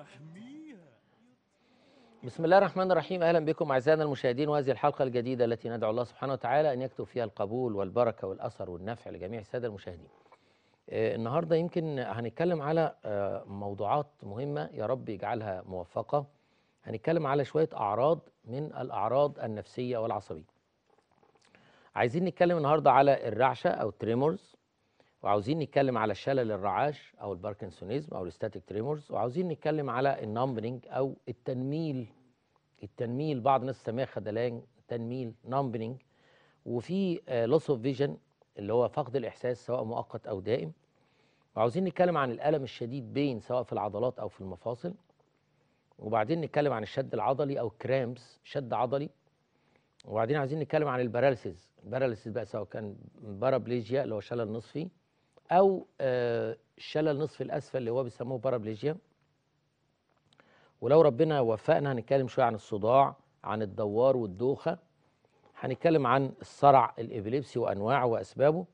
يحميها بسم الله الرحمن الرحيم اهلا بكم اعزائنا المشاهدين وهذه الحلقه الجديده التي ندعو الله سبحانه وتعالى ان يكتب فيها القبول والبركه والاثر والنفع لجميع الساده المشاهدين. آه، النهارده يمكن هنتكلم على آه، موضوعات مهمه يا رب يجعلها موفقه. هنتكلم على شويه اعراض من الاعراض النفسيه والعصبيه. عايزين نتكلم النهارده على الرعشه او تريمورز وعاوزين نتكلم على شلل الرعاش او الباركنسونيزم او الاستاتيك تريمورز وعاوزين نتكلم على النمبرنج او التنميل التنميل بعض الناس تسميها خدلان تنميل نمبرنج وفي لوس اوف فيجن اللي هو فقد الاحساس سواء مؤقت او دائم وعاوزين نتكلم عن الالم الشديد بين سواء في العضلات او في المفاصل وبعدين نتكلم عن الشد العضلي او كرامبس شد عضلي وبعدين عايزين نتكلم عن الباراليسيز الباراليسيز بقى سواء كان بارابليجيا اللي هو شلل نصفي او آه، شلل نصف الاسفل اللي هو بيسموه بارابليجيا ولو ربنا وفقنا هنتكلم شويه عن الصداع عن الدوار والدوخه هنتكلم عن الصرع الابيليبسي وانواعه واسبابه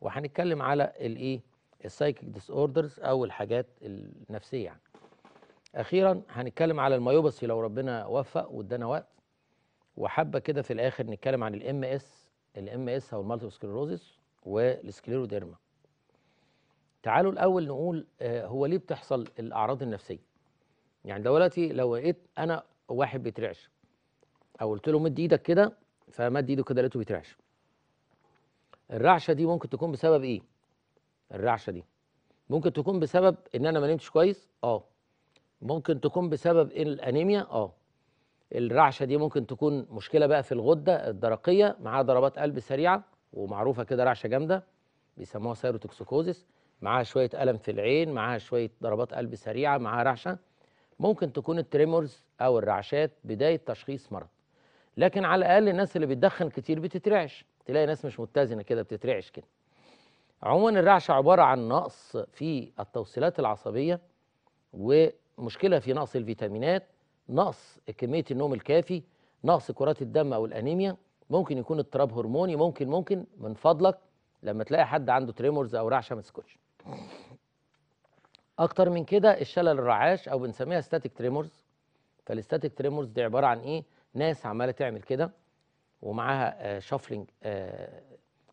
وهنتكلم على الايه السايكيك ديس اوردرز او الحاجات النفسيه يعني اخيرا هنتكلم على المايوباسي لو ربنا وفق وادانا وقت وحابه كده في الاخر نتكلم عن الام اس الام اس او المالتي سكليروزس والسكليروديرما تعالوا الاول نقول آه، هو ليه بتحصل الاعراض النفسيه يعني دلوقتي لو لقيت انا واحد بيترعش او قلت له مد ايدك كده فمد ايده كده لقيته بيترعش الرعشه دي ممكن تكون بسبب ايه الرعشه دي ممكن تكون بسبب ان انا ما نمتش كويس اه ممكن تكون بسبب الانيميا اه الرعشه دي ممكن تكون مشكله بقى في الغده الدرقيه معاها ضربات قلب سريعه ومعروفه كده رعشه جامده بيسموها سيروتوكسيكوزيس معاها شويه الم في العين معاها شويه ضربات قلب سريعه معاها رعشه ممكن تكون التريمورز او الرعشات بدايه تشخيص مرض لكن على الاقل الناس اللي بتدخن كتير بتترعش تلاقي ناس مش متزنه كده بتترعش كده عموما الرعشه عباره عن نقص في التوصيلات العصبيه ومشكله في نقص الفيتامينات نقص كميه النوم الكافي نقص كرات الدم او الانيميا ممكن يكون اضطراب هرموني ممكن ممكن من فضلك لما تلاقي حد عنده تريمورز او رعشه ما تسكتش اكتر من كده الشلل الرعاش او بنسميها ستاتيك تريمورز فالستاتيك تريمورز دي عباره عن ايه ناس عماله تعمل كده ومعاها شفلنج آه، آه،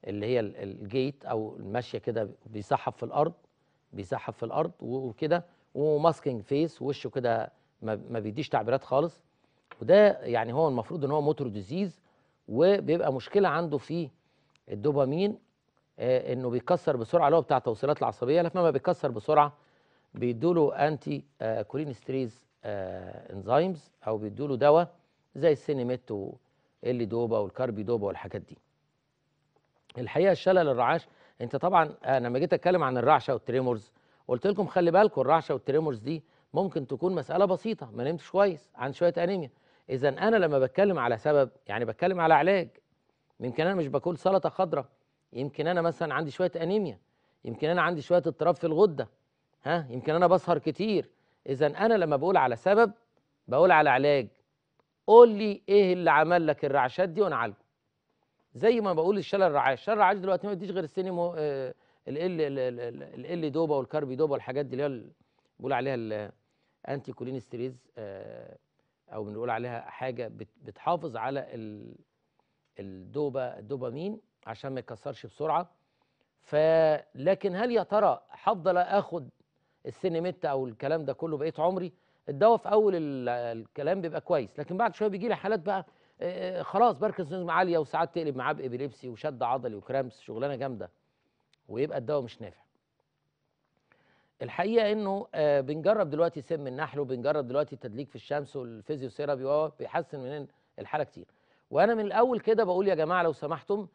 اللي هي الجيت او الماشيه كده بيسحب في الارض بيسحب في الارض وكده وماسكينج فيس وشه كده ما بيديش تعبيرات خالص وده يعني هو المفروض ان هو موتور ديزيز وبيبقى مشكله عنده في الدوبامين آه، انه بيكسر بسرعه اللي هو بتاع توصيلات العصبيه لما بيكسر بسرعه بيدوا له انتي كولينستريز انزيمز او بيدوا له دواء زي السينيميت واللي دوبا والكاربي دوبا والحاجات دي الحقيقه الشلل الرعاش انت طبعا انا آه، لما جيت اتكلم عن الرعشه والتريمورز قلت لكم خلي بالكم الرعشه والتريمورز دي ممكن تكون مساله بسيطه ما نمتش كويس عن شويه انيميا اذا انا لما بتكلم على سبب يعني بتكلم على علاج يمكن انا مش باكل سلطه خضراء يمكن انا مثلا عندي شويه انيميا يمكن انا عندي شويه اضطراب في الغده ها يمكن انا بسهر كتير اذا انا لما بقول على سبب بقول على علاج قول لي ايه اللي عمل لك الرعشات دي وانا عالجه زي ما بقول الشلل الرعاش الشلل الرعاش دلوقتي ما بيديش غير السينما آه، ال ال ال دوبا والكاربي دوبا والحاجات دي اللي هي بيقول عليها الانتي كولين ستريز او بنقول عليها حاجه بتحافظ على الدوبا الدوبامين عشان ما يكسرش بسرعه فلكن هل يا ترى هفضل اخد السينميت او الكلام ده كله بقيت عمري الدواء في اول الكلام بيبقى كويس لكن بعد شويه بيجي لي حالات بقى آه، آه، خلاص باركنسونز عاليه وساعات تقلب معاه بابيليبسي وشد عضلي وكرامس شغلانه جامده ويبقى الدواء مش نافع الحقيقه انه آه، بنجرب دلوقتي سم النحل وبنجرب دلوقتي التدليك في الشمس والفيزيوثيرابي وهو بيحسن من الحاله كتير وانا من الاول كده بقول يا جماعه لو سمحتم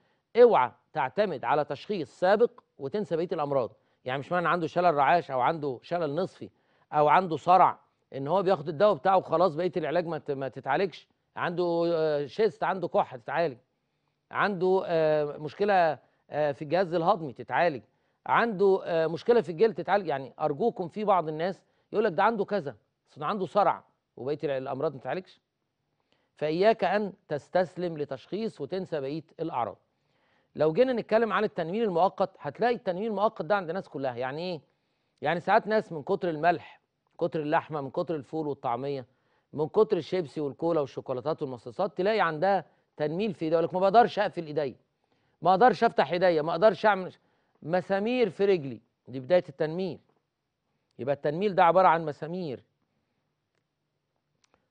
اوعى تعتمد على تشخيص سابق وتنسى بقيه الامراض يعني مش معنى عنده شلل رعاش او عنده شلل نصفي او عنده صرع ان هو بياخد الدواء بتاعه وخلاص بقيه العلاج ما تتعالجش عنده آه، شيست عنده كحه تتعالج عنده آه، مشكله آه، في الجهاز الهضمي تتعالج عنده مشكله في الجلد تتعالج يعني ارجوكم في بعض الناس يقول لك ده عنده كذا بس ده عنده صرع وبقيه الامراض ما تتعالجش فاياك ان تستسلم لتشخيص وتنسى بقيه الاعراض لو جينا نتكلم عن التنويم المؤقت هتلاقي التنويم المؤقت ده عند الناس كلها يعني ايه يعني ساعات ناس من كتر الملح من كتر اللحمه من كتر الفول والطعميه من كتر الشيبسي والكولا والشوكولاتات والمصاصات تلاقي عندها تنميل في ايديها يقول لك ما بقدرش اقفل ايديا ما اقدرش افتح ايديا ما اقدرش اعمل مسامير في رجلي دي بدايه التنميل يبقى التنميل ده عباره عن مسامير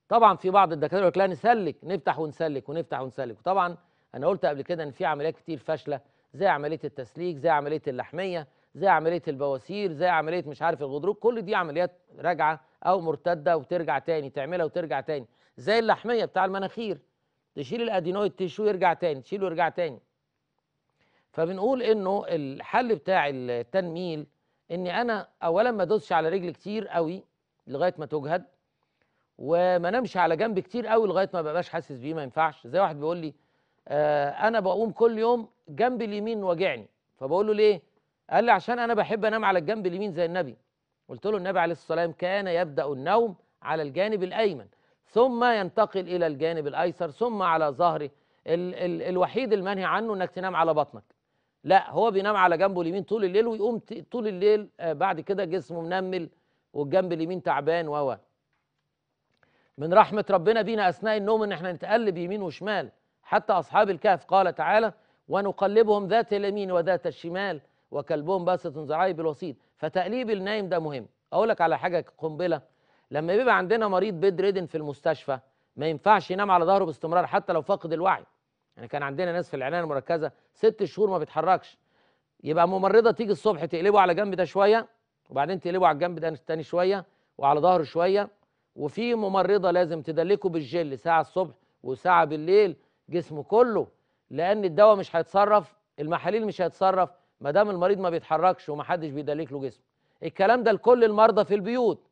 طبعا في بعض الدكاتره يقول لك لا نسلك نفتح ونسلك ونفتح ونسلك وطبعا انا قلت قبل كده ان في عمليات كتير فاشله زي عمليه التسليك زي عمليه اللحميه زي عمليه البواسير زي عمليه مش عارف الغضروف كل دي عمليات راجعه او مرتده وترجع تاني تعملها وترجع تاني زي اللحميه بتاع المناخير تشيل الادينويد تشو يرجع تاني تشيله ويرجع تاني فبنقول انه الحل بتاع التنميل اني انا اولا ما ادوسش على رجل كتير قوي لغايه ما تجهد وما نمشي على جنب كتير قوي لغايه ما ببقاش حاسس بيه ما ينفعش زي واحد بيقول لي آه، انا بقوم كل يوم جنب اليمين واجعني فبقول له ليه قال لي عشان انا بحب انام على الجنب اليمين زي النبي قلت له النبي عليه الصلاه والسلام كان يبدا النوم على الجانب الايمن ثم ينتقل الى الجانب الايسر ثم على ظهره ال ال الوحيد المنهي عنه انك تنام على بطنك لا هو بينام على جنبه اليمين طول الليل ويقوم طول الليل آه، بعد كده جسمه منمل والجنب اليمين تعبان و من رحمه ربنا بينا اثناء النوم ان احنا نتقلب يمين وشمال حتى أصحاب الكهف قال تعالى ونقلبهم ذات اليمين وذات الشمال وكلبهم باسط ذراعي بالوسيط فتقليب النايم ده مهم أقول لك على حاجة قنبلة لما بيبقى عندنا مريض بيد ريدن في المستشفى ما ينفعش ينام على ظهره باستمرار حتى لو فاقد الوعي يعني كان عندنا ناس في العنايه المركزه ست شهور ما بيتحركش يبقى ممرضه تيجي الصبح تقلبه على جنب ده شويه وبعدين تقلبه على الجنب ده الثاني شويه وعلى ظهره شويه وفي ممرضه لازم تدلكه بالجل ساعه الصبح وساعه بالليل جسمه كله لان الدواء مش هيتصرف المحاليل مش هيتصرف ما دام المريض ما بيتحركش ومحدش بيدلك له جسمه الكلام ده لكل المرضى في البيوت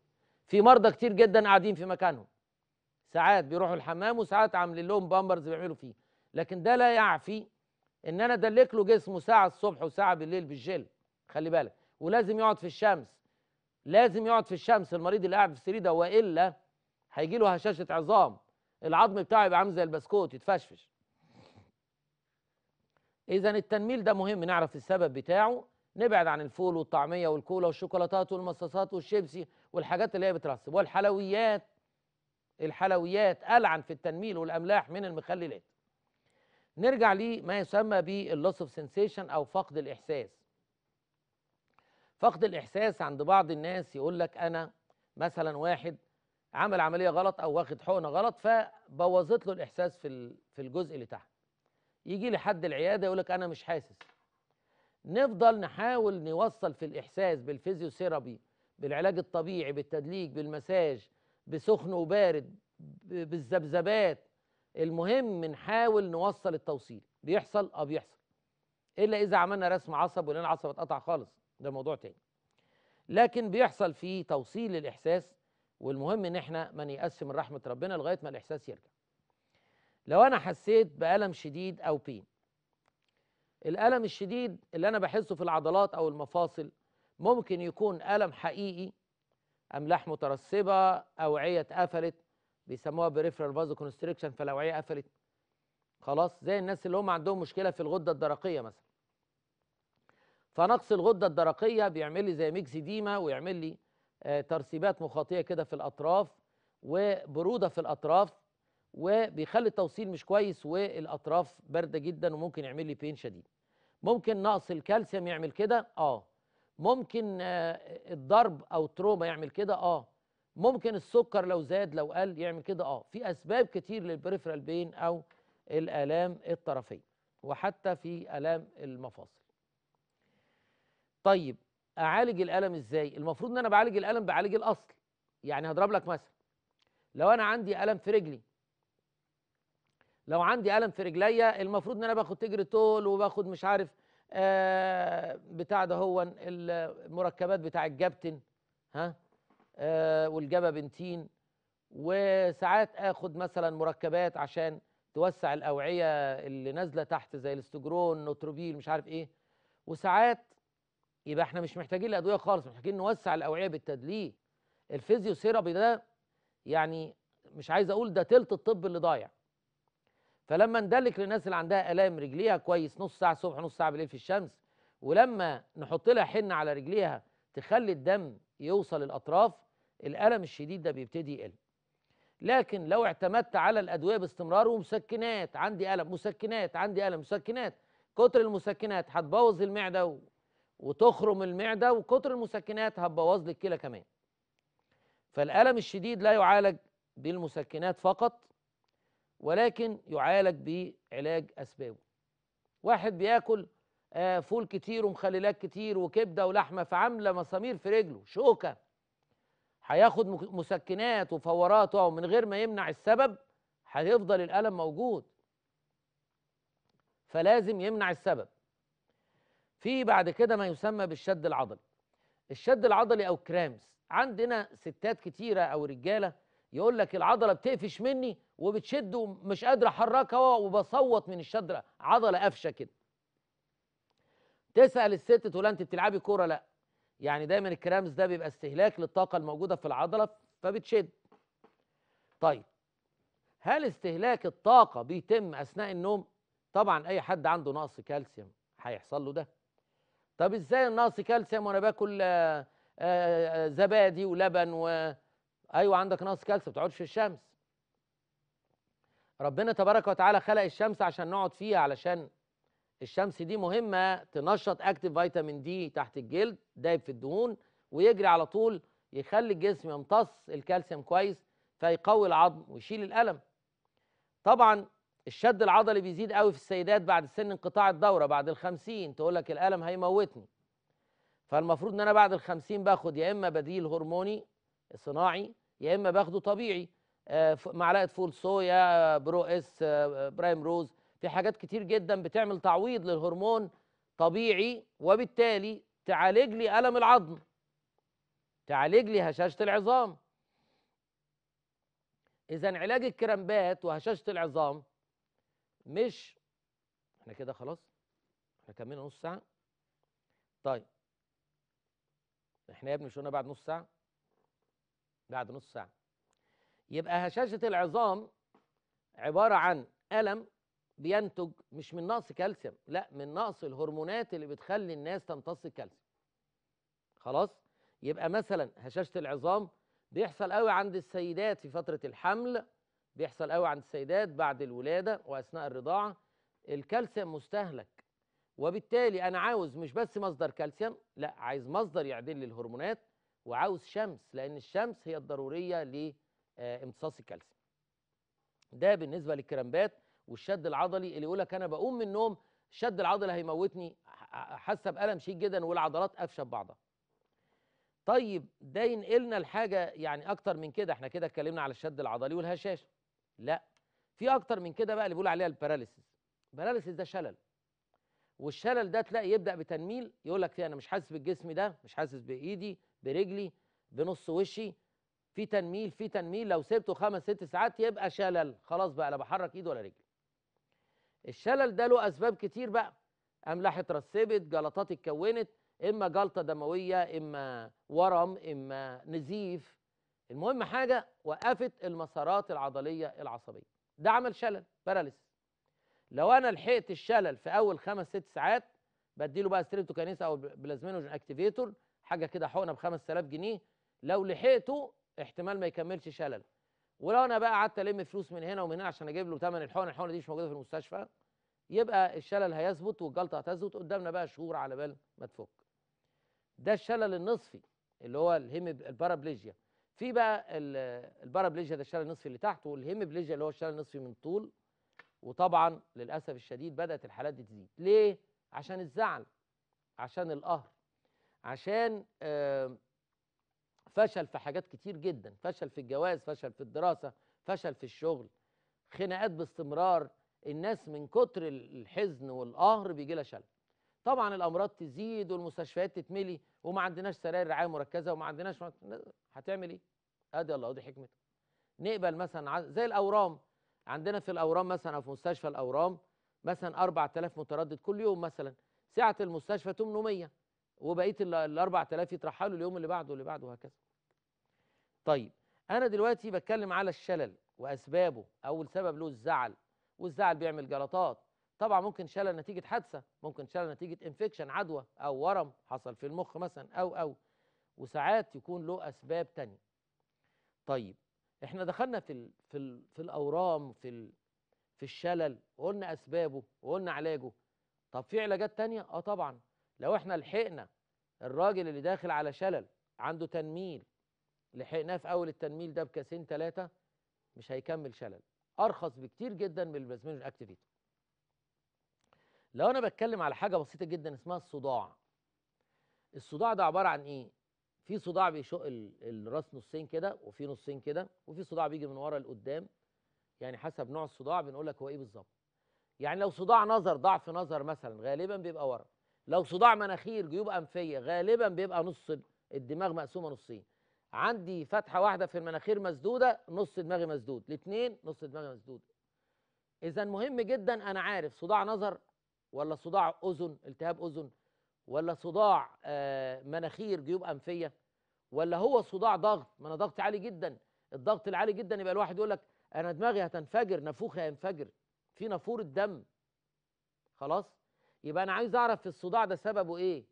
في مرضى كتير جدا قاعدين في مكانهم ساعات بيروحوا الحمام وساعات عاملين لهم بامبرز بيعملوا فيه لكن ده لا يعفي ان انا ادلك له جسمه ساعه الصبح وساعه بالليل بالجل خلي بالك ولازم يقعد في الشمس لازم يقعد في الشمس المريض اللي قاعد في السرير ده والا هيجي له هشاشه عظام العظم بتاعه يبقى عامل زي البسكوت يتفشفش اذا التنميل ده مهم نعرف السبب بتاعه نبعد عن الفول والطعميه والكولا والشوكولاتات والمصاصات والشيبسي والحاجات اللي هي بترسب والحلويات الحلويات العن في التنميل والاملاح من المخللات نرجع لما يسمى باللوس اوف سنسيشن او فقد الاحساس فقد الاحساس عند بعض الناس يقول لك انا مثلا واحد عمل عمليه غلط او واخد حقنه غلط فبوظت له الاحساس في في الجزء اللي تحت يجي لحد العياده يقول لك انا مش حاسس نفضل نحاول نوصل في الاحساس بالفيزيوثيرابي بالعلاج الطبيعي بالتدليك بالمساج بسخن وبارد بالذبذبات المهم نحاول نوصل التوصيل بيحصل اه بيحصل الا اذا عملنا رسم عصب ولان العصب اتقطع خالص ده موضوع تاني لكن بيحصل في توصيل الاحساس والمهم ان احنا ما نيأس من رحمه ربنا لغايه ما الاحساس يرجع لو انا حسيت بالم شديد او بين الالم الشديد اللي انا بحسه في العضلات او المفاصل ممكن يكون الم حقيقي املاح مترسبه اوعيه اتقفلت بيسموها بريفرال فازو كونستريكشن فالاوعيه قفلت خلاص زي الناس اللي هم عندهم مشكله في الغده الدرقيه مثلا فنقص الغده الدرقيه بيعمل لي زي ميكس ديما ويعمل لي آه، ترسيبات مخاطيه كده في الاطراف وبروده في الاطراف وبيخلي التوصيل مش كويس والاطراف بارده جدا وممكن يعمل لي بين شديد ممكن نقص الكالسيوم يعمل كده اه ممكن آه، الضرب او التروما يعمل كده اه ممكن السكر لو زاد لو قل يعمل كده اه في اسباب كتير للبريفرال بين او الالام الطرفيه وحتى في الام المفاصل طيب اعالج الالم ازاي المفروض ان انا بعالج الالم بعالج الاصل يعني هضرب لك مثلا لو انا عندي الم في رجلي لو عندي الم في رجليا المفروض ان انا باخد تجري طول وباخد مش عارف آه بتاع ده هو المركبات بتاع الجبتن ها آه والجبابنتين وساعات اخد مثلا مركبات عشان توسع الاوعيه اللي نازله تحت زي الاستجرون نوتروبيل مش عارف ايه وساعات يبقى احنا مش محتاجين الادويه خالص محتاجين نوسع الاوعيه بالتدليك الفيزيوثيرابي ده يعني مش عايز اقول ده تلت الطب اللي ضايع فلما ندلك للناس اللي عندها الام رجليها كويس نص ساعه صبح نص ساعه بالليل في الشمس ولما نحط لها حنه على رجليها تخلي الدم يوصل الاطراف الالم الشديد ده بيبتدي يقل لكن لو اعتمدت على الادويه باستمرار ومسكنات عندي الم مسكنات عندي الم مسكنات كتر المسكنات هتبوظ المعده وتخرم المعده وكتر المسكنات هتبوظ لك الكلى كمان فالالم الشديد لا يعالج بالمسكنات فقط ولكن يعالج بعلاج اسبابه واحد بياكل آه، فول كتير ومخللات كتير وكبده ولحمه فعامله مسامير في رجله شوكه هياخد مسكنات وفورات ومن غير ما يمنع السبب هيفضل الالم موجود فلازم يمنع السبب في بعد كده ما يسمى بالشد العضلي الشد العضلي او كرامس عندنا ستات كتيره او رجاله يقول لك العضله بتقفش مني وبتشد ومش قادر احركها وبصوت من الشد عضله قفشه كده تسال الست تقول انت بتلعبي كوره لا يعني دايما الكرامس ده بيبقى استهلاك للطاقه الموجوده في العضله فبتشد طيب هل استهلاك الطاقه بيتم اثناء النوم طبعا اي حد عنده نقص كالسيوم هيحصل له ده طب ازاي النقص كالسيوم وانا باكل آه، آه، آه، زبادي ولبن و ايوه عندك نقص كالسيوم ما بتقعدش في الشمس ربنا تبارك وتعالى خلق الشمس عشان نقعد فيها علشان الشمس دي مهمه تنشط اكتيف فيتامين دي تحت الجلد دايب في الدهون ويجري على طول يخلي الجسم يمتص الكالسيوم كويس فيقوي العظم ويشيل الالم طبعا الشد العضلي بيزيد قوي في السيدات بعد سن انقطاع الدوره بعد ال 50 تقول لك الالم هيموتني فالمفروض ان انا بعد ال 50 باخد يا اما بديل هرموني صناعي يا اما باخده طبيعي آه، معلقه فول صويا آه، برو اس آه، برايم روز في حاجات كتير جدا بتعمل تعويض للهرمون طبيعي وبالتالي تعالج لي الم العظم تعالج لي هشاشه العظام اذا علاج الكرامبات وهشاشه العظام مش احنا كده خلاص احنا كملنا نص ساعه طيب احنا يا ابني مش قلنا بعد نص ساعه بعد نص ساعه يبقى هشاشه العظام عباره عن الم بينتج مش من نقص كالسيوم لا من نقص الهرمونات اللي بتخلي الناس تمتص الكالسيوم خلاص يبقى مثلا هشاشه العظام بيحصل قوي عند السيدات في فتره الحمل بيحصل قوي عند السيدات بعد الولادة وأثناء الرضاعة الكالسيوم مستهلك وبالتالي أنا عاوز مش بس مصدر كالسيوم لا عايز مصدر يعدل لي الهرمونات وعاوز شمس لأن الشمس هي الضرورية لامتصاص آه، الكالسيوم ده بالنسبة للكرامبات والشد العضلي اللي يقولك أنا بقوم من النوم الشد العضلي هيموتني حاسة بألم شديد جدا والعضلات قافشة ببعضها طيب ده ينقلنا لحاجه يعني اكتر من كده احنا كده اتكلمنا على الشد العضلي والهشاشه لا في اكتر من كده بقى اللي بيقول عليها الباراليسيس الباراليسيس ده شلل والشلل ده تلاقي يبدا بتنميل يقول لك انا مش حاسس بالجسم ده مش حاسس بايدي برجلي بنص وشي في تنميل في تنميل لو سبته خمس ست ساعات يبقى شلل خلاص بقى لا بحرك ايد ولا رجل الشلل ده له اسباب كتير بقى املاح اترسبت جلطات اتكونت اما جلطه دمويه اما ورم اما نزيف المهم حاجه وقفت المسارات العضليه العصبيه ده عمل شلل باراليس لو انا لحقت الشلل في اول خمس ست ساعات بديله بقى ستريبتوكانيس او بلازمينوجين اكتيفيتور حاجه كده حقنه ب 5000 جنيه لو لحقته احتمال ما يكملش شلل ولو انا بقى قعدت الم فلوس من هنا ومن هنا عشان اجيب له ثمن الحقنه الحقنه دي مش موجوده في المستشفى يبقى الشلل هيثبت والجلطه هتثبت قدامنا بقى شهور على بال ما تفك ده الشلل النصفي اللي هو الهيم البارابليجيا في بقى البارابليجيا ده الشلل النصفي اللي تحت والهيمبليجيا اللي هو الشلل النصفي من طول وطبعا للاسف الشديد بدات الحالات دي تزيد ليه عشان الزعل عشان القهر عشان فشل في حاجات كتير جدا فشل في الجواز فشل في الدراسه فشل في الشغل خناقات باستمرار الناس من كتر الحزن والقهر بيجي لها شلل طبعا الامراض تزيد والمستشفيات تتملي وما عندناش سراير رعايه مركزه وما عندناش هتعمل ايه؟ ادي الله ودي حكمته. نقبل مثلا زي الاورام عندنا في الاورام مثلا او في مستشفى الاورام مثلا 4000 متردد كل يوم مثلا سعه المستشفى 800 وبقيه ال 4000 يترحلوا اليوم اللي بعده واللي بعده وهكذا. طيب انا دلوقتي بتكلم على الشلل واسبابه اول سبب له الزعل والزعل بيعمل جلطات طبعا ممكن شلل نتيجه حادثه ممكن شلل نتيجه انفكشن عدوى او ورم حصل في المخ مثلا او او وساعات يكون له اسباب تانية طيب احنا دخلنا في الـ في الـ في الاورام في في الشلل وقلنا اسبابه وقلنا علاجه طب في علاجات تانية اه طبعا لو احنا لحقنا الراجل اللي داخل على شلل عنده تنميل لحقناه في اول التنميل ده بكاسين ثلاثه مش هيكمل شلل ارخص بكتير جدا من البلازمينو اكتيفيتور لو انا بتكلم على حاجه بسيطه جدا اسمها الصداع الصداع ده عباره عن ايه في صداع بيشق الراس نصين كده وفي نصين كده وفي صداع بيجي من ورا لقدام يعني حسب نوع الصداع بنقول لك هو ايه بالظبط يعني لو صداع نظر ضعف نظر مثلا غالبا بيبقى ورا لو صداع مناخير جيوب انفيه غالبا بيبقى نص الدماغ مقسومه نصين عندي فتحه واحده في المناخير مسدوده نص دماغي مسدود الاثنين نص دماغي مسدود اذا مهم جدا انا عارف صداع نظر ولا صداع اذن التهاب اذن ولا صداع آه، مناخير جيوب انفيه ولا هو صداع ضغط ما انا ضغطي عالي جدا الضغط العالي جدا يبقى الواحد يقول لك انا دماغي هتنفجر نافوخي هينفجر في نافوره دم خلاص يبقى انا عايز اعرف الصداع ده سببه ايه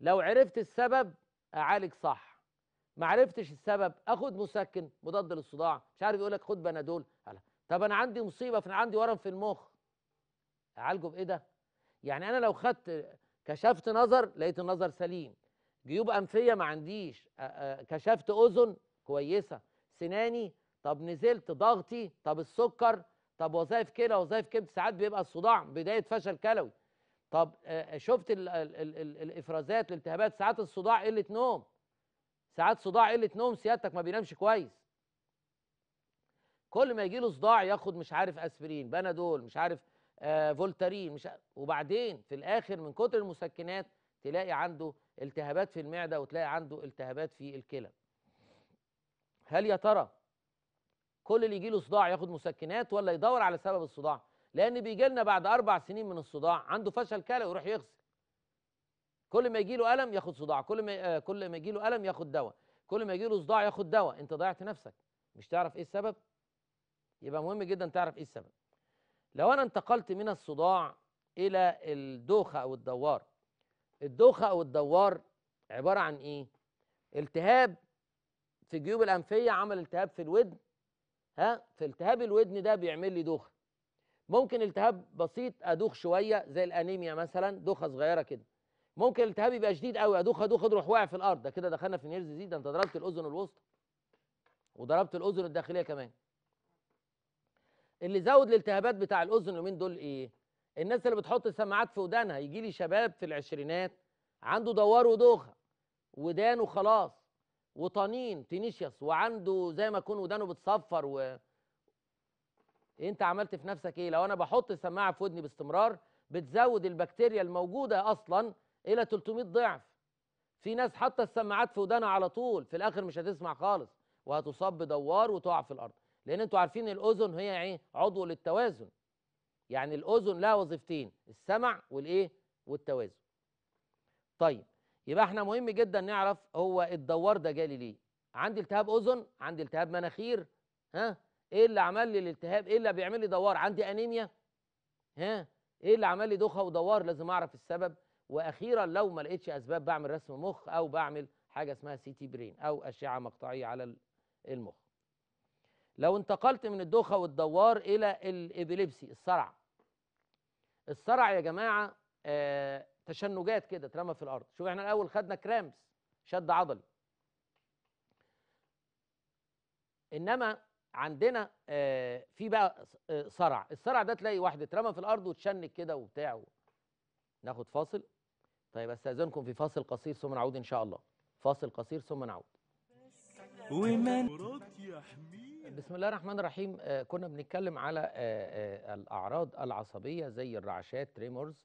لو عرفت السبب اعالج صح ما عرفتش السبب اخد مسكن مضاد للصداع مش عارف يقول لك خد بنادول طب انا عندي مصيبه فانا عندي ورم في المخ اعالجه بايه ده يعني انا لو خدت كشفت نظر لقيت النظر سليم جيوب انفيه ما عنديش كشفت اذن كويسه سناني طب نزلت ضغطي طب السكر طب وظائف كلى وظائف كبد ساعات بيبقى الصداع بدايه فشل كلوي طب شفت الـ الـ الـ الافرازات الالتهابات ساعات الصداع قله نوم ساعات صداع قله نوم سيادتك ما بينامش كويس كل ما يجي له صداع ياخد مش عارف اسبرين بنادول مش عارف آه فولتارين مش وبعدين في الاخر من كتر المسكنات تلاقي عنده التهابات في المعده وتلاقي عنده التهابات في الكلى هل يا ترى كل اللي يجي له صداع ياخد مسكنات ولا يدور على سبب الصداع لان بيجي لنا بعد اربع سنين من الصداع عنده فشل كلى ويروح يغسل كل ما يجي له الم ياخد صداع كل ما آه كل ما يجي له الم ياخد دواء كل ما يجي له صداع ياخد دواء انت ضيعت نفسك مش تعرف ايه السبب يبقى مهم جدا تعرف ايه السبب لو انا انتقلت من الصداع الى الدوخه او الدوار الدوخه او الدوار عباره عن ايه التهاب في جيوب الانفيه عمل التهاب في الودن ها في التهاب الودن ده بيعمل لي دوخه ممكن التهاب بسيط ادوخ شويه زي الانيميا مثلا دوخه صغيره كده ممكن التهاب يبقى شديد قوي ادوخ ادوخ اروح واقع في الارض ده كده دخلنا في نيرز دي ده انت ضربت الاذن الوسطى وضربت الاذن الداخليه كمان اللي زود الالتهابات بتاع الاذن اليومين دول ايه الناس اللي بتحط السماعات في ودانها يجي لي شباب في العشرينات عنده دوار ودوخه ودانه خلاص وطنين تينيشيس وعنده زي ما يكون ودانه بتصفر و انت عملت في نفسك ايه لو انا بحط السماعه في ودني باستمرار بتزود البكتيريا الموجوده اصلا الى 300 ضعف في ناس حاطه السماعات في ودانها على طول في الاخر مش هتسمع خالص وهتصاب بدوار وتقع في الارض لان انتوا عارفين الاذن هي ايه عضو للتوازن يعني الاذن لها وظيفتين السمع والايه والتوازن طيب يبقى احنا مهم جدا نعرف هو الدوار ده جالي ليه عندي التهاب اذن عندي التهاب مناخير ها ايه اللي عمل لي الالتهاب ايه اللي بيعمل لي دوار عندي انيميا ها ايه اللي عمل لي دوخه ودوار لازم اعرف السبب واخيرا لو ما لقيتش اسباب بعمل رسم مخ او بعمل حاجه اسمها سي تي برين او اشعه مقطعيه على المخ لو انتقلت من الدوخه والدوار الى الابيليبسي الصرع الصرع يا جماعه آه تشنجات كده اترمى في الارض شوف احنا الاول خدنا كرامس شد عضلي انما عندنا آه في بقى آه، صرع الصرع ده تلاقي واحد اترمى في الارض وتشنج كده وبتاع ناخد فاصل طيب استاذنكم في فاصل قصير ثم نعود ان شاء الله فاصل قصير ثم نعود ومن يا حميد بسم الله الرحمن الرحيم آه، كنا بنتكلم على آه، آه، الاعراض العصبيه زي الرعشات تريمورز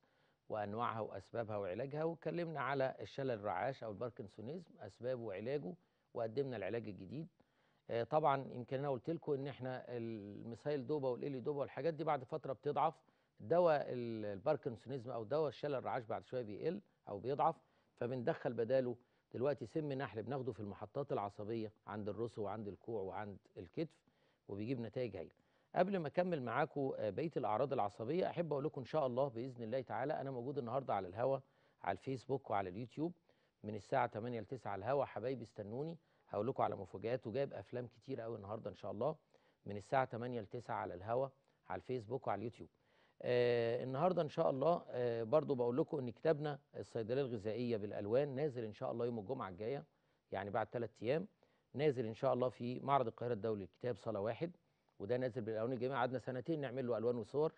وانواعها واسبابها وعلاجها واتكلمنا على الشلل الرعاش او الباركنسونيزم اسبابه وعلاجه وقدمنا العلاج الجديد طبعا يمكن انا قلت لكم ان احنا المسايل دوبا والالي دوبا والحاجات دي بعد فتره بتضعف دواء الباركنسونيزم او دواء الشلل الرعاش بعد شويه بيقل او بيضعف فبندخل بداله دلوقتي سم نحل بناخده في المحطات العصبيه عند الرسو وعند الكوع وعند الكتف وبيجيب نتائج هايله قبل ما اكمل معاكم آه، بقيه الاعراض العصبيه احب اقول لكم ان شاء الله باذن الله تعالى انا موجود النهارده على الهوا على الفيسبوك وعلى اليوتيوب من الساعه 8 ل 9 على الهوا حبايبي استنوني هقول لكم على مفاجآت وجايب افلام كتير قوي النهارده ان شاء الله من الساعه 8 ل 9 على الهوا على الفيسبوك وعلى اليوتيوب آه النهارده ان شاء الله آه برضو بقول لكم ان كتابنا الصيدليه الغذائيه بالالوان نازل ان شاء الله يوم الجمعه الجايه يعني بعد ثلاث ايام نازل ان شاء الله في معرض القاهره الدولي الكتاب صاله واحد وده نازل بالالوان الجميله قعدنا سنتين نعمل له الوان وصور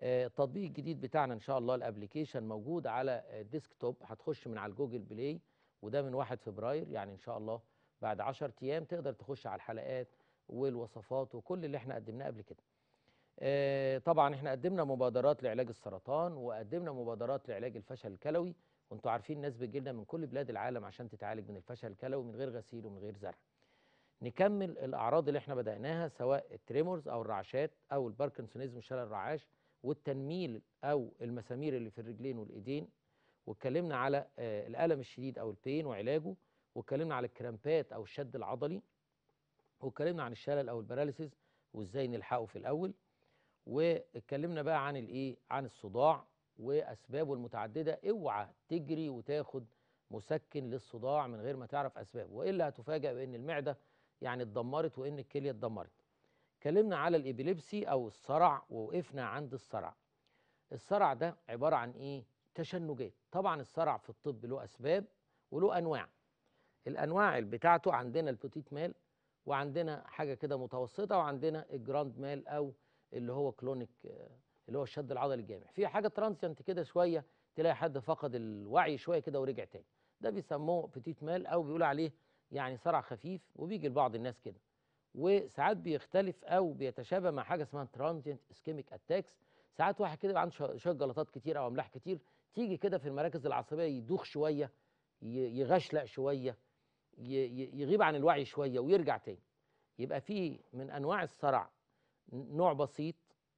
آه التطبيق الجديد بتاعنا ان شاء الله الابلكيشن موجود على الديسكتوب توب هتخش من على الجوجل بلاي وده من 1 فبراير يعني ان شاء الله بعد 10 ايام تقدر تخش على الحلقات والوصفات وكل اللي احنا قدمناه قبل كده آه، طبعا احنا قدمنا مبادرات لعلاج السرطان وقدمنا مبادرات لعلاج الفشل الكلوي وانتوا عارفين ناس بتجي من كل بلاد العالم عشان تتعالج من الفشل الكلوي من غير غسيل ومن غير زرع نكمل الاعراض اللي احنا بدأناها سواء التريمورز او الرعشات او الباركنسونيزم شلل الرعاش والتنميل او المسامير اللي في الرجلين والايدين واتكلمنا على آه، الالم الشديد او البين وعلاجه واتكلمنا على الكرامبات او الشد العضلي واتكلمنا عن الشلل او الباراليسيز وازاي نلحقه في الاول واتكلمنا بقى عن الايه عن الصداع واسبابه المتعدده اوعى تجري وتاخد مسكن للصداع من غير ما تعرف اسبابه والا هتفاجئ بان المعده يعني اتدمرت وان الكليه اتدمرت اتكلمنا على الابيليبسي او الصرع ووقفنا عند الصرع الصرع ده عباره عن ايه تشنجات طبعا الصرع في الطب له اسباب وله انواع الانواع بتاعته عندنا البوتيت مال وعندنا حاجه كده متوسطه وعندنا الجراند مال او اللي هو كلونيك آه، اللي هو الشد العضلي الجامع في حاجه ترانزيانت كده شويه تلاقي حد فقد الوعي شويه كده ورجع تاني ده بيسموه بتيت مال او بيقول عليه يعني صرع خفيف وبيجي لبعض الناس كده وساعات بيختلف او بيتشابه مع حاجه اسمها ترانزيانت اسكيميك اتاكس ساعات واحد كده عنده شويه جلطات كتير او املاح كتير تيجي كده في المراكز العصبيه يدوخ شويه يغشلق شويه يغيب عن الوعي شويه ويرجع تاني يبقى في من انواع الصرع نوع بسيط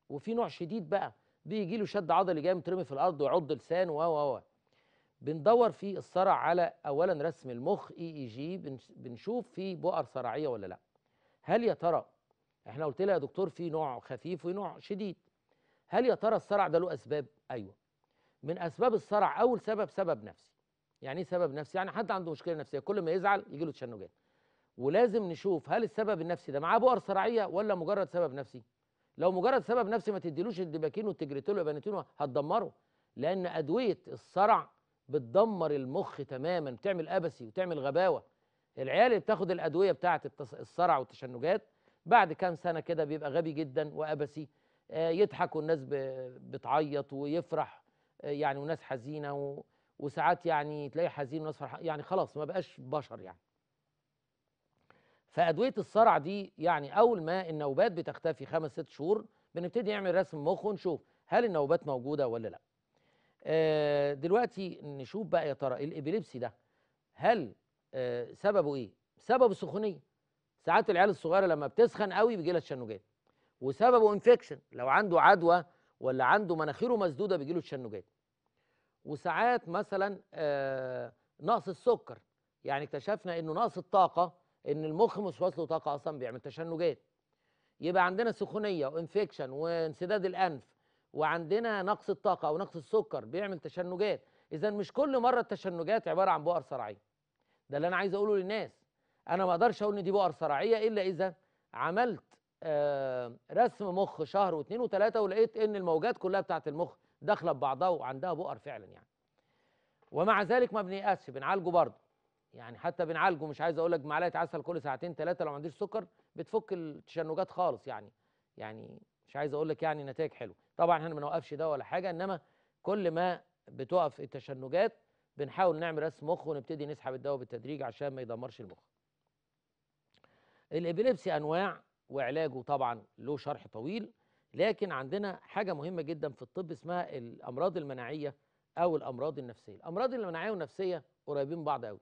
وفي نوع شديد بقى بيجي له شد عضلي جاي مترمي في الارض ويعض لسان و و بندور في الصرع على اولا رسم المخ اي اي جي بنشوف في بؤر صرعيه ولا لا هل يا ترى احنا قلت لها يا دكتور في نوع خفيف ونوع شديد هل يا ترى الصرع ده له اسباب ايوه من اسباب الصرع اول سبب سبب نفسي يعني ايه سبب نفسي يعني حد عنده مشكله نفسيه كل ما يزعل يجي له تشنجات ولازم نشوف هل السبب النفسي ده معاه بؤر صراعيه ولا مجرد سبب نفسي لو مجرد سبب نفسي ما تديلوش الدباكين والتجريتول والبناتين هتدمره لان ادويه الصرع بتدمر المخ تماما بتعمل ابسي وتعمل غباوه العيال اللي بتاخد الادويه بتاعه الصرع والتشنجات بعد كام سنه كده بيبقى غبي جدا وابسي آه، يضحك والناس بتعيط ويفرح آه، يعني وناس حزينه وساعات يعني تلاقي حزين وناس فرحان يعني خلاص ما بقاش بشر يعني فادويه الصرع دي يعني اول ما النوبات بتختفي خمس ست شهور بنبتدي نعمل رسم مخ ونشوف هل النوبات موجوده ولا لا آه، دلوقتي نشوف بقى يا ترى الابيليبسي ده هل آه، سببه ايه سببه سخونيه ساعات العيال الصغيره لما بتسخن قوي بيجي لها تشنجات وسببه انفكشن لو عنده عدوى ولا عنده مناخيره مسدوده بيجي له تشنجات وساعات مثلا آه، نقص السكر يعني اكتشفنا انه نقص الطاقه ان المخ مش واصله طاقه اصلا بيعمل تشنجات يبقى عندنا سخونيه وانفكشن وانسداد الانف وعندنا نقص الطاقه او نقص السكر بيعمل تشنجات اذا مش كل مره التشنجات عباره عن بؤر صرعيه ده اللي انا عايز اقوله للناس انا ما اقدرش اقول ان دي بؤر صرعيه الا اذا عملت آه رسم مخ شهر واثنين وثلاثه ولقيت ان الموجات كلها بتاعت المخ داخله ببعضها وعندها بؤر فعلا يعني ومع ذلك ما بنيأسش بنعالجه برضه يعني حتى بنعالجه مش عايز اقول لك معلقه عسل كل ساعتين ثلاثه لو ما عنديش سكر بتفك التشنجات خالص يعني يعني مش عايز اقول لك يعني نتائج حلوه طبعا احنا ما نوقفش ده ولا حاجه انما كل ما بتقف التشنجات بنحاول نعمل رسم مخ ونبتدي نسحب الدواء بالتدريج عشان ما يدمرش المخ الابيليبسي انواع وعلاجه طبعا له شرح طويل لكن عندنا حاجه مهمه جدا في الطب اسمها الامراض المناعيه او الامراض النفسيه الامراض المناعيه والنفسيه قريبين من بعض قوي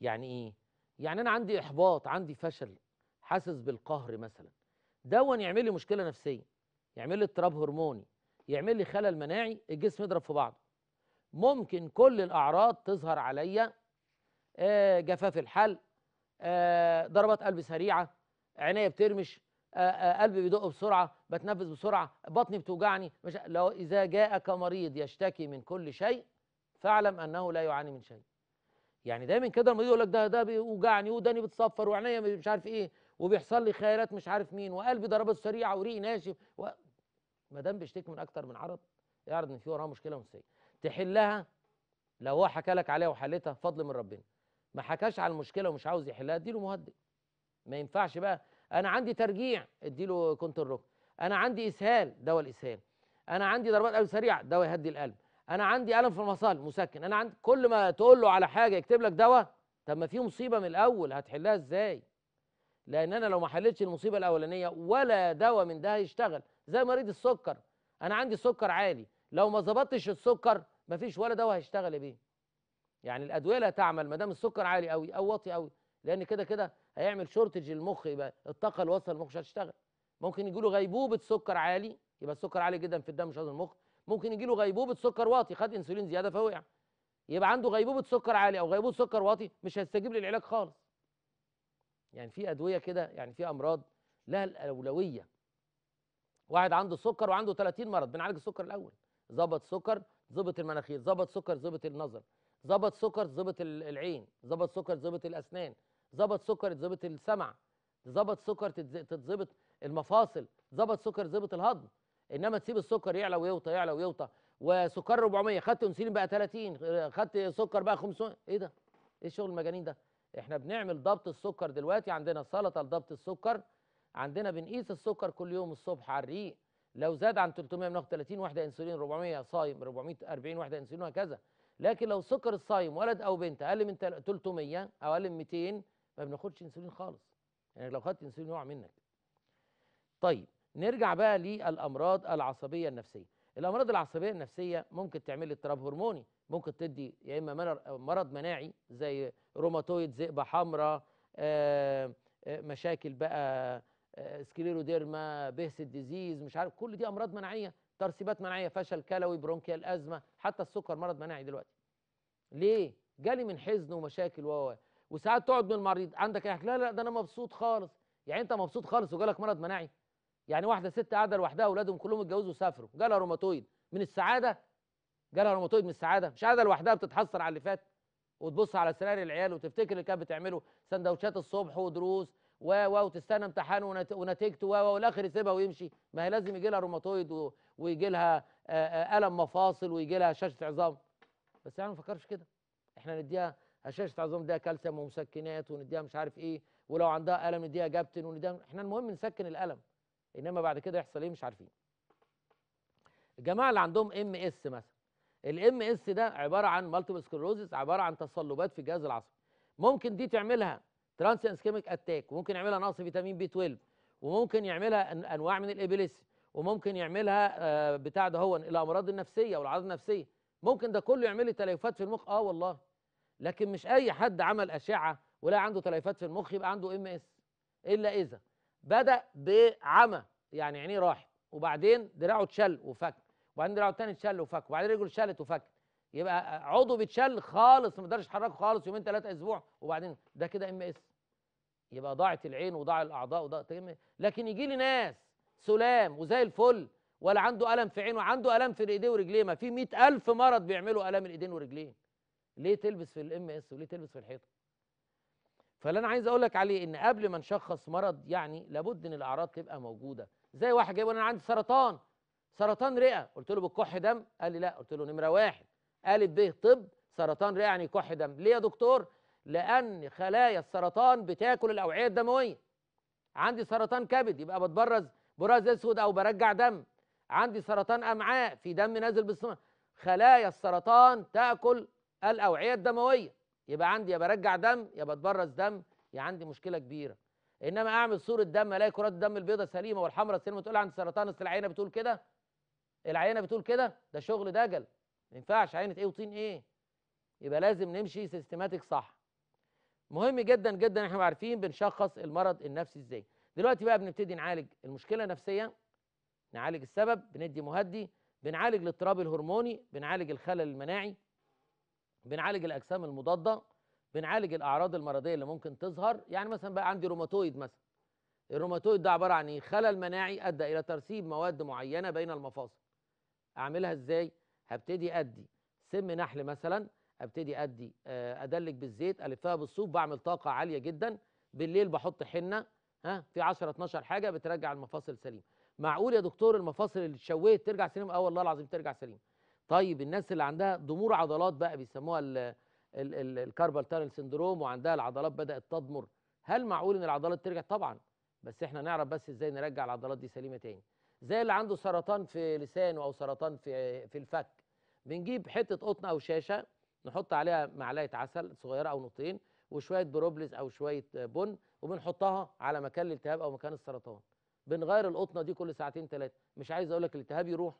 يعني ايه يعني انا عندي احباط عندي فشل حاسس بالقهر مثلا دون يعمل لي مشكله نفسيه يعمل لي اضطراب هرموني يعمل لي خلل مناعي الجسم يضرب في بعضه ممكن كل الاعراض تظهر عليا آه، جفاف الحلق آه، ضربات قلب سريعه عينيا بترمش آه، قلبي بيدق بسرعه بتنفس بسرعه بطني بتوجعني مش لو اذا جاءك مريض يشتكي من كل شيء فاعلم انه لا يعاني من شيء يعني دايما كده المريض يقول لك ده ده بيوجعني وداني بتصفر وعينيا مش عارف ايه وبيحصل لي خيالات مش عارف مين وقلبي ضربات سريعه وريقي ناشف و... ما دام بيشتكي من اكتر من عرض يعرض ان في وراها مشكله نفسيه تحلها لو هو حكى لك عليها وحلتها فضل من ربنا ما حكاش على المشكله ومش عاوز يحلها اديله مهدئ ما ينفعش بقى انا عندي ترجيع اديله كنترول روك انا عندي اسهال دواء الاسهال انا عندي ضربات قلب سريعه دواء يهدي القلب انا عندي الم في المفصل مسكن انا عندي كل ما تقول له على حاجه يكتب لك دواء طب ما في مصيبه من الاول هتحلها ازاي لان انا لو ما حلتش المصيبه الاولانيه ولا دواء من ده هيشتغل زي مريض السكر انا عندي سكر عالي لو ما ظبطتش السكر ما فيش ولا دواء هيشتغل بيه يعني الادويه لا تعمل ما دام السكر عالي قوي او واطي قوي لان كده كده هيعمل شورتج للمخ يبقى الطاقه اللي للمخ مش هتشتغل ممكن يجي له غيبوبه سكر عالي يبقى السكر عالي جدا في الدم مش هضم المخ ممكن يجي له غيبوبه سكر واطي خد انسولين زياده فوقع يبقى عنده غيبوبه سكر عالي او غيبوبه سكر واطي مش هيستجيب للعلاج خالص يعني في ادويه كده يعني في امراض لها الاولويه واحد عنده سكر وعنده 30 مرض بنعالج السكر الاول ظبط سكر ظبط المناخير ظبط سكر ظبط النظر ظبط سكر ظبط العين ظبط سكر ظبط الاسنان ظبط سكر ظبط السمع ظبط سكر تتظبط المفاصل ظبط سكر ظبط الهضم انما تسيب السكر يعلى ويوطى يعلى ويوطى وسكر 400 خدت انسولين بقى 30 خدت سكر بقى 500 ايه ده؟ ايه شغل المجانين ده؟ احنا بنعمل ضبط السكر دلوقتي عندنا سلطه لضبط السكر عندنا بنقيس السكر كل يوم الصبح على الريق لو زاد عن 300 بناخد 30 وحده انسولين 400 صايم 440 وحده انسولين وهكذا لكن لو السكر الصايم ولد او بنت اقل من 300 او اقل من 200 ما بناخدش انسولين خالص يعني لو خدت انسولين يقع منك طيب نرجع بقى للامراض العصبيه النفسيه الامراض العصبيه النفسيه ممكن تعمل اضطراب هرموني ممكن تدي يا اما مرض مناعي زي روماتويد ذئبه حمراء آه، آه، مشاكل بقى آه، سكليروديرما بهس الديزيز مش عارف كل دي امراض مناعيه ترسبات مناعيه فشل كلوي برونكيال ازمه حتى السكر مرض مناعي دلوقتي ليه جالي من حزن ومشاكل و وساعات تقعد من المريض عندك إيه؟ لا لا ده انا مبسوط خالص يعني انت مبسوط خالص وجالك مرض مناعي يعني واحده ست قاعده لوحدها اولادهم كلهم اتجوزوا وسافروا جالها روماتويد من السعاده جالها روماتويد من السعاده مش قاعده لوحدها بتتحسر على اللي فات وتبص على سرير العيال وتفتكر اللي كانت بتعمله سندوتشات الصبح ودروس و و وتستنى امتحان ونتيجته و و والاخر يسيبها ويمشي ما هي لازم يجي لها روماتويد ويجي لها الم مفاصل ويجي لها شاشه عظام بس يعني ما فكرش كده احنا نديها هشاشه عظام نديها كالسيوم ومسكنات ونديها مش عارف ايه ولو عندها الم نديها جابتن ونديها احنا المهم نسكن الالم انما بعد كده يحصل ايه مش عارفين الجماعه اللي عندهم ام اس مثلا الام اس ده عباره عن مالتيبل سكلروزس عباره عن تصلبات في الجهاز العصبي ممكن دي تعملها ترانس اسكيميك اتاك وممكن يعملها نقص فيتامين بي 12 وممكن يعملها انواع من الابيليسي وممكن يعملها آه، بتاع ده هو الامراض النفسيه والاعراض النفسيه ممكن ده كله يعمل لي تليفات في المخ اه والله لكن مش اي حد عمل اشعه ولا عنده تليفات في المخ يبقى عنده ام اس الا اذا بدأ بعمى يعني عينيه راحت وبعدين دراعه اتشل وفك وبعدين دراعه الثاني اتشل وفك وبعدين رجله اتشلت وفك يبقى عضو بيتشل خالص ما قدرش يتحركه خالص يومين ثلاثه اسبوع وبعدين ده كده ام اس يبقى ضاعت العين وضاع الاعضاء وضاع لكن يجي لي ناس سلام وزي الفل ولا عنده الم في عينه عنده الم في ايديه ورجليه ما في 100000 مرض بيعملوا الام الايدين ورجليه ليه تلبس في الام اس وليه تلبس في الحيطه فاللي انا عايز اقول لك عليه ان قبل ما نشخص مرض يعني لابد ان الاعراض تبقى موجوده زي واحد جاي يقول انا عندي سرطان سرطان رئه قلت له بتكح دم قال لي لا قلت له نمره واحد قالت به طب سرطان رئه يعني كح دم ليه يا دكتور لان خلايا السرطان بتاكل الاوعيه الدمويه عندي سرطان كبد يبقى بتبرز براز اسود او برجع دم عندي سرطان امعاء في دم نازل بالصمام خلايا السرطان تاكل الاوعيه الدمويه يبقى عندي يا برجع دم يا بتبرز دم يا عندي مشكله كبيره انما اعمل صوره دم الاقي كرات الدم البيضاء سليمه والحمراء سليمه تقول عندي سرطان اصل العينه بتقول كده العينه بتقول كده ده شغل دجل ما ينفعش عينه ايه وطين ايه يبقى لازم نمشي سيستماتيك صح مهم جدا جدا احنا عارفين بنشخص المرض النفسي ازاي دلوقتي بقى بنبتدي نعالج المشكله النفسيه نعالج السبب بندي مهدي بنعالج الاضطراب الهرموني بنعالج الخلل المناعي بنعالج الاجسام المضاده بنعالج الاعراض المرضيه اللي ممكن تظهر يعني مثلا بقى عندي روماتويد مثلا الروماتويد ده عباره عن ايه خلل مناعي ادى الى ترسيب مواد معينه بين المفاصل اعملها ازاي هبتدي ادي سم نحل مثلا ابتدي ادي آه، ادلك بالزيت الفها بالصوف بعمل طاقه عاليه جدا بالليل بحط حنه ها في 10 12 حاجه بترجع المفاصل سليمه معقول يا دكتور المفاصل اللي اتشوهت ترجع سليمه اه والله العظيم ترجع سليمه طيب الناس اللي عندها ضمور عضلات بقى بيسموها الكاربال تانل سندروم وعندها العضلات بدات تضمر هل معقول ان العضلات ترجع طبعا بس احنا نعرف بس ازاي نرجع العضلات دي سليمه تاني زي اللي عنده سرطان في لسانه او سرطان في في الفك بنجيب حته قطن او شاشه نحط عليها معلقه عسل صغيره او نقطتين وشويه بروبلس او شويه بن وبنحطها على مكان الالتهاب او مكان السرطان بنغير القطنه دي كل ساعتين ثلاثه مش عايز اقول لك الالتهاب يروح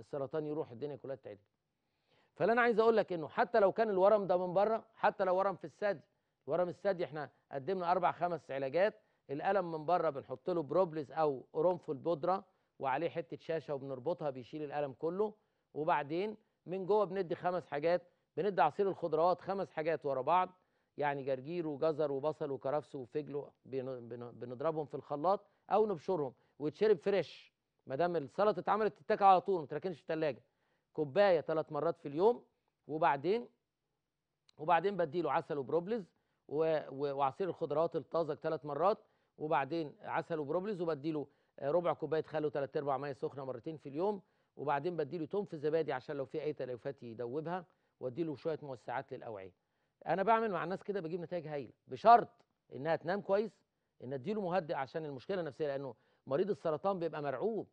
السرطان يروح الدنيا كلها تتعدل فاللي انا عايز اقول لك انه حتى لو كان الورم ده من بره حتى لو ورم في الثدي ورم الثدي احنا قدمنا اربع خمس علاجات الالم من بره بنحط له بروبليس او قرنفل بودره وعليه حته شاشه وبنربطها بيشيل الالم كله وبعدين من جوه بندي خمس حاجات بندي عصير الخضروات خمس حاجات ورا بعض يعني جرجير وجزر وبصل وكرفس وفجل بنضربهم في الخلاط او نبشرهم ويتشرب فريش ما دام السلطه اتعملت تتاكل على طول ما تركنش في الثلاجه كوبايه ثلاث مرات في اليوم وبعدين وبعدين بديله عسل وبروبلز وعصير الخضروات الطازج ثلاث مرات وبعدين عسل وبروبلز وبديله ربع كوبايه خل وثلاث ارباع ميه سخنه مرتين في اليوم وبعدين بديله توم في الزبادي عشان لو في اي تليفات يدوبها واديله شويه موسعات للاوعيه انا بعمل مع الناس كده بجيب نتائج هايله بشرط انها تنام كويس ان اديله مهدئ عشان المشكله النفسيه لانه مريض السرطان بيبقى مرعوب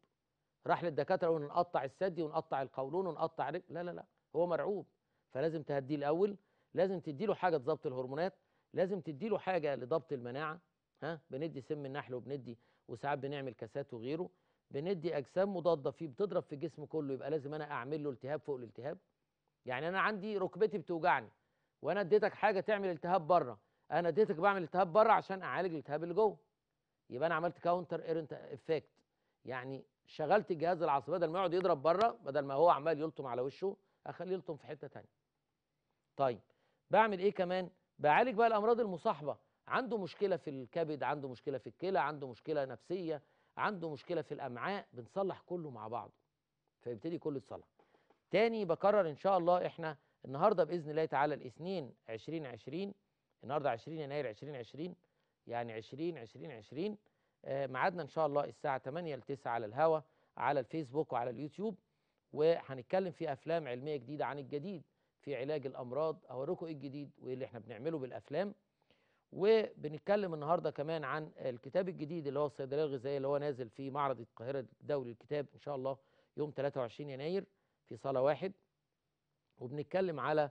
راح للدكاتره ونقطع الثدي ونقطع القولون ونقطع رجل لا لا لا هو مرعوب فلازم تهديه الاول لازم تديله حاجه تظبط الهرمونات لازم تديله حاجه لضبط المناعه ها بندي سم النحل وبندي وساعات بنعمل كاسات وغيره بندي اجسام مضاده فيه بتضرب في الجسم كله يبقى لازم انا اعمل له التهاب فوق الالتهاب يعني انا عندي ركبتي بتوجعني وانا اديتك حاجه تعمل التهاب بره انا اديتك بعمل التهاب بره عشان اعالج الالتهاب اللي جوه يبقى انا عملت كاونتر ايرنت افكت يعني شغلت الجهاز العصبي بدل ما يقعد يضرب بره بدل ما هو عمال يلطم على وشه اخليه يلطم في حته ثانيه طيب بعمل ايه كمان بعالج بقى الامراض المصاحبه عنده مشكله في الكبد عنده مشكله في الكلى عنده مشكله نفسيه عنده مشكله في الامعاء بنصلح كله مع بعضه فيبتدي كله يتصلح تاني بكرر ان شاء الله احنا النهارده باذن الله تعالى الاثنين 2020 النهارده 20 يناير 2020 يعني 20 20 20 آه، ميعادنا ان شاء الله الساعه 8 ل 9 على الهوا على الفيسبوك وعلى اليوتيوب وهنتكلم في افلام علميه جديده عن الجديد في علاج الامراض اوريكم ايه الجديد وايه اللي احنا بنعمله بالافلام وبنتكلم النهارده كمان عن الكتاب الجديد اللي هو الصيدليه الغذائيه اللي هو نازل في معرض القاهره الدولي للكتاب ان شاء الله يوم 23 يناير في صاله واحد وبنتكلم على آه،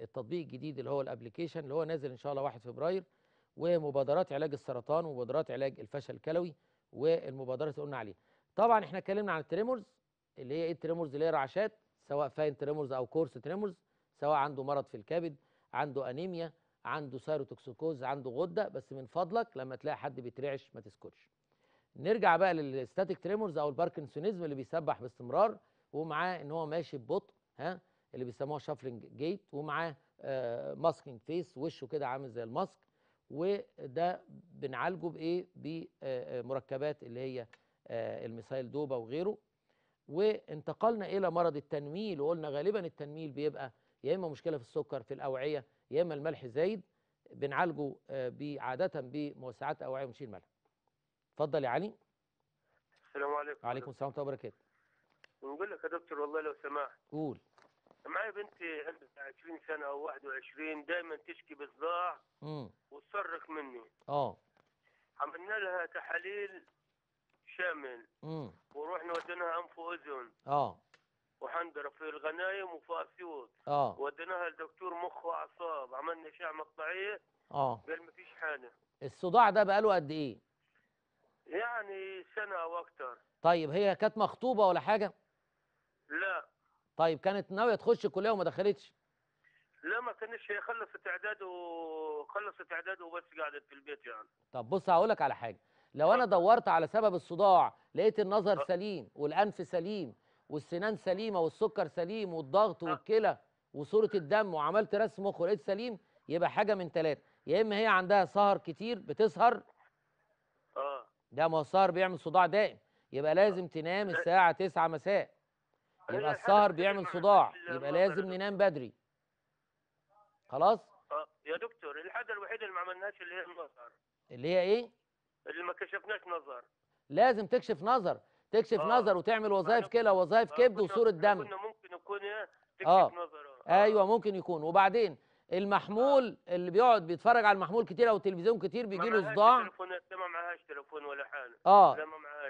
آه، التطبيق الجديد اللي هو الابلكيشن اللي هو نازل ان شاء الله 1 فبراير ومبادرات علاج السرطان ومبادرات علاج الفشل الكلوي والمبادرات اللي قلنا عليها طبعا احنا اتكلمنا عن التريمورز اللي هي ايه التريمورز اللي هي رعشات سواء فاين تريمورز او كورس تريمورز سواء عنده مرض في الكبد عنده انيميا عنده سيروتوكسيكوز عنده غده بس من فضلك لما تلاقي حد بيترعش ما تسكتش نرجع بقى للستاتيك تريمورز او الباركنسونيزم اللي بيسبح باستمرار ومعاه ان هو ماشي ببطء ها اللي بيسموها شافلنج جيت ومعاه ماسكينج آه، فيس وشه كده عامل زي الماسك وده بنعالجه بايه بمركبات آه، آه، اللي هي آه، الميثايل دوبا وغيره وانتقلنا الى مرض التنميل وقلنا غالبا التنميل بيبقى يا اما مشكله في السكر في الاوعيه يا اما الملح زايد بنعالجه عاده بموسعات اوعيه ونشيل ملح اتفضل يا علي السلام عليكم وعليكم السلام ورحمه الله وبركاته بنقول لك يا دكتور والله لو سمحت قول معي بنتي عندها 20 سنه او 21 دائما تشكي بصداع وتصرخ مني اه عملنا لها تحاليل شامل امم ورحنا وديناها انف واذن اه وحندرة في الغنايم وفي اسيوط اه وديناها لدكتور مخ واعصاب عملنا اشعه مقطعيه اه قال ما فيش حاجه الصداع ده بقاله قد ايه؟ يعني سنه او اكتر طيب هي كانت مخطوبه ولا حاجه؟ لا طيب كانت ناويه تخش الكليه وما دخلتش لا ما كانش هي خلصت اعداد وخلصت اعداد وبس قعدت في البيت يعني طب بص هقول لك على حاجه لو انا دورت على سبب الصداع لقيت النظر سليم والانف سليم والسنان سليمه والسكر سليم والضغط والكلى وصوره الدم وعملت رسم مخ ولقيت سليم يبقى حاجه من ثلاثه يا اما هي عندها سهر كتير بتسهر اه ده ما هو السهر بيعمل صداع دائم يبقى لازم آه. تنام آه. الساعه 9 مساء يبقى السهر بيعمل صداع يبقى لازم ننام بدري خلاص آه يا دكتور الحاجه الوحيده اللي ما عملناش اللي هي النظر اللي هي ايه اللي ما كشفناش نظر لازم تكشف نظر تكشف آه. نظر وتعمل وظائف كلى وظائف آه، كبد وصوره دم كنا ممكن يكون إيه؟ تكشف آه. نظر آه. ايوه ممكن يكون وبعدين المحمول آه. اللي بيقعد بيتفرج على المحمول كتير او التلفزيون كتير بيجي له صداع ما معهاش تليفون ولا حاجه اه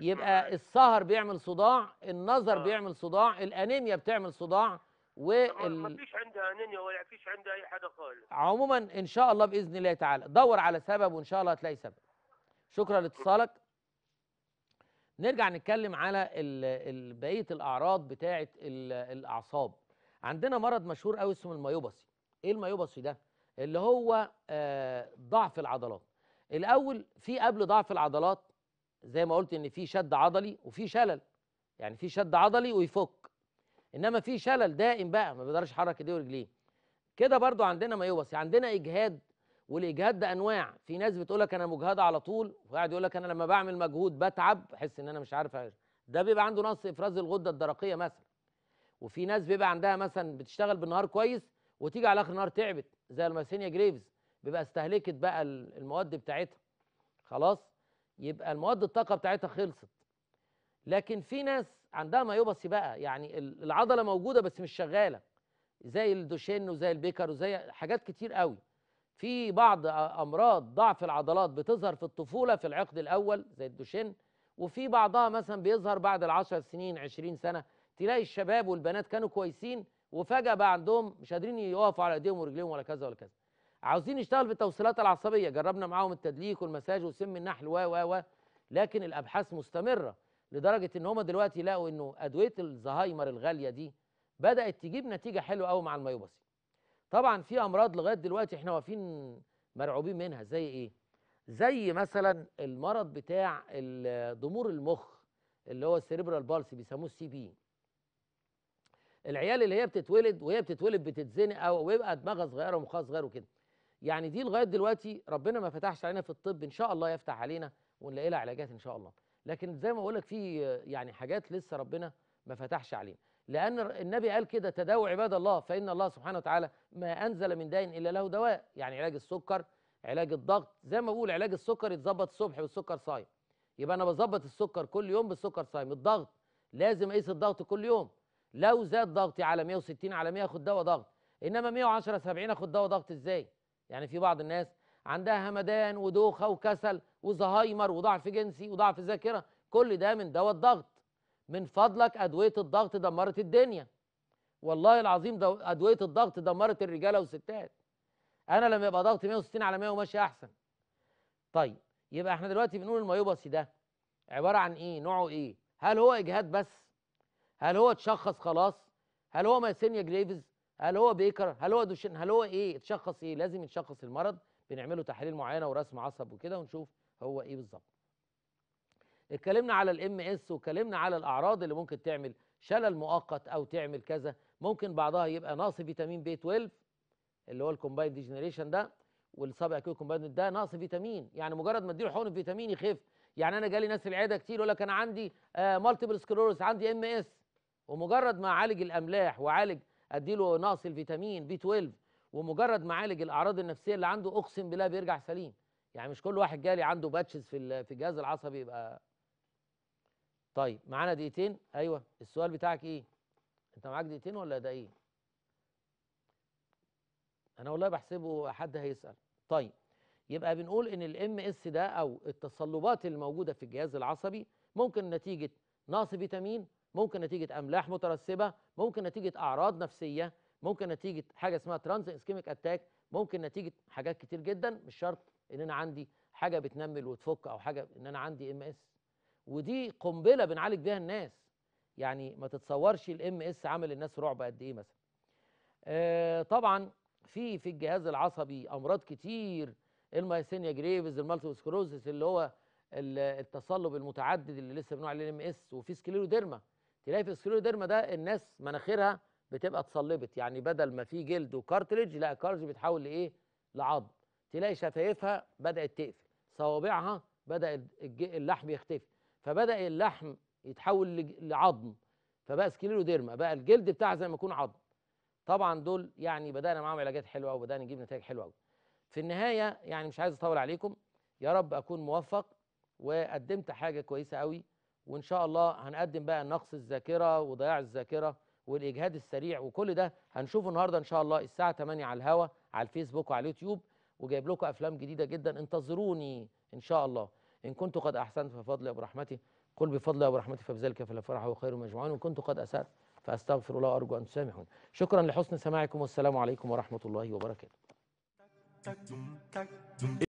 يبقى السهر بيعمل صداع النظر آه. بيعمل صداع الانيميا بتعمل صداع وال... ما فيش عندها انيميا ولا فيش عندها اي حاجه خالص عموما ان شاء الله باذن الله تعالى دور على سبب وان شاء الله هتلاقي سبب شكرا لاتصالك نرجع نتكلم على بقيه الاعراض بتاعه الاعصاب عندنا مرض مشهور قوي اسمه الميوباسي ايه الميوباسي ده اللي هو آه، ضعف العضلات الاول في قبل ضعف العضلات زي ما قلت ان في شد عضلي وفي شلل يعني في شد عضلي ويفك انما في شلل دائم بقى ما بيقدرش يحرك ايديه ورجليه كده برضو عندنا ما يوصي عندنا اجهاد والاجهاد ده انواع في ناس بتقول لك انا مجهده على طول وقاعد يقول لك انا لما بعمل مجهود بتعب بحس ان انا مش عارف أعيش. ده بيبقى عنده نقص افراز الغده الدرقيه مثلا وفي ناس بيبقى عندها مثلا بتشتغل بالنهار كويس وتيجي على اخر النهار تعبت زي الماسينيا جريفز بيبقى استهلكت بقى المواد بتاعتها خلاص يبقى المواد الطاقه بتاعتها خلصت لكن في ناس عندها مايوباسي بقى يعني العضله موجوده بس مش شغاله زي الدوشين وزي البيكر وزي حاجات كتير قوي في بعض امراض ضعف العضلات بتظهر في الطفوله في العقد الاول زي الدوشين وفي بعضها مثلا بيظهر بعد العشر سنين عشرين سنه تلاقي الشباب والبنات كانوا كويسين وفجاه بقى عندهم مش قادرين يقفوا على ايديهم ورجليهم ولا كذا ولا كذا عاوزين نشتغل بالتوصيلات العصبيه جربنا معاهم التدليك والمساج وسم النحل و و و لكن الابحاث مستمره لدرجه ان هم دلوقتي لقوا انه ادويه الزهايمر الغاليه دي بدات تجيب نتيجه حلوه قوي مع الميوباسي طبعا في امراض لغايه دلوقتي احنا واقفين مرعوبين منها زي ايه زي مثلا المرض بتاع ضمور المخ اللي هو السيريبرال بالسي بيسموه السي بي العيال اللي هي بتتولد وهي بتتولد بتتزنق او ويبقى دماغها صغيره ومخها صغير وكده يعني دي لغايه دلوقتي ربنا ما فتحش علينا في الطب ان شاء الله يفتح علينا ونلاقي لها علاجات ان شاء الله لكن زي ما بقول لك في يعني حاجات لسه ربنا ما فتحش علينا لان النبي قال كده تداووا عباد الله فان الله سبحانه وتعالى ما انزل من داء الا له دواء يعني علاج السكر علاج الضغط زي ما بقول علاج السكر يتظبط الصبح بالسكر صايم يبقى انا بظبط السكر كل يوم بالسكر صايم الضغط لازم اقيس الضغط كل يوم لو زاد ضغطي على 160 على 100 اخد دواء ضغط انما 110 70 اخد دواء ضغط ازاي يعني في بعض الناس عندها همدان ودوخه وكسل وزهايمر وضعف جنسي وضعف ذاكره كل ده من دواء الضغط من فضلك ادويه الضغط دمرت الدنيا والله العظيم ادويه الضغط دمرت الرجاله والستات انا لما يبقى ضغطي 160 على 100 وماشي احسن طيب يبقى احنا دلوقتي بنقول الميوباسي ده عباره عن ايه نوعه ايه هل هو اجهاد بس هل هو اتشخص خلاص هل هو ماسينيا جريفز هل هو بيكر هل هو دوشن هل هو ايه اتشخص ايه لازم يتشخص المرض بنعمله تحاليل معينه ورسم عصب وكده ونشوف هو ايه بالظبط اتكلمنا على الام اس واتكلمنا على الاعراض اللي ممكن تعمل شلل مؤقت او تعمل كذا ممكن بعضها يبقى ناقص فيتامين بي 12 اللي هو الكومبايند ديجنريشن ده والصابع كيو كومبايند ده ناقص فيتامين يعني مجرد ما اديله حقن فيتامين يخف يعني انا جالي ناس في العياده كتير يقول لك انا عندي مالتيبل آه، سكلوروس عندي ام اس ومجرد ما اعالج الاملاح واعالج اديله نقص الفيتامين بي 12 ومجرد ما عالج الاعراض النفسيه اللي عنده اقسم بالله بيرجع سليم يعني مش كل واحد جالي عنده باتشز في في الجهاز العصبي يبقى طيب معانا دقيقتين ايوه السؤال بتاعك ايه انت معاك دقيقتين ولا ده ايه انا والله بحسبه حد هيسال طيب يبقى بنقول ان الام اس ده او التصلبات الموجوده في الجهاز العصبي ممكن نتيجه نقص فيتامين ممكن نتيجه املاح مترسبه ممكن نتيجه اعراض نفسيه ممكن نتيجه حاجه اسمها ترانز اسكيميك اتاك ممكن نتيجه حاجات كتير جدا مش شرط ان انا عندي حاجه بتنمل وتفك او حاجه ان انا عندي ام اس ودي قنبله بنعالج بيها الناس يعني ما تتصورش الام اس عامل الناس رعب قد ايه مثلا آه طبعا في في الجهاز العصبي امراض كتير المايسينيا جريفز المالتي سكروزس اللي هو التصلب المتعدد اللي لسه بنقول عليه الام اس وفي سكليروديرما تلاقي في السكلوديرما ده الناس مناخيرها بتبقى اتصلبت يعني بدل ما في جلد وكارتريج لا الكارتريج بيتحول لايه؟ لعظم تلاقي شفايفها بدات تقفل صوابعها بدا اللحم يختفي فبدا اللحم يتحول لعظم فبقى سكلوديرما بقى الجلد بتاعها زي ما يكون عظم طبعا دول يعني بدانا معاهم علاجات حلوه وبدانا نجيب نتائج حلوه قوي في النهايه يعني مش عايز اطول عليكم يا رب اكون موفق وقدمت حاجه كويسه قوي وان شاء الله هنقدم بقى نقص الذاكره وضياع الذاكره والاجهاد السريع وكل ده هنشوفه النهارده ان شاء الله الساعه 8 على الهوا على الفيسبوك وعلى اليوتيوب وجايب لكم افلام جديده جدا انتظروني ان شاء الله ان كنت قد احسنت ففضلي وبرحمتي قل بفضل ابو رحمتي فبذلك فالفرح وخير مجموعين وان كنت قد اسات فاستغفر الله وارجو ان تسامحون شكرا لحسن سماعكم والسلام عليكم ورحمه الله وبركاته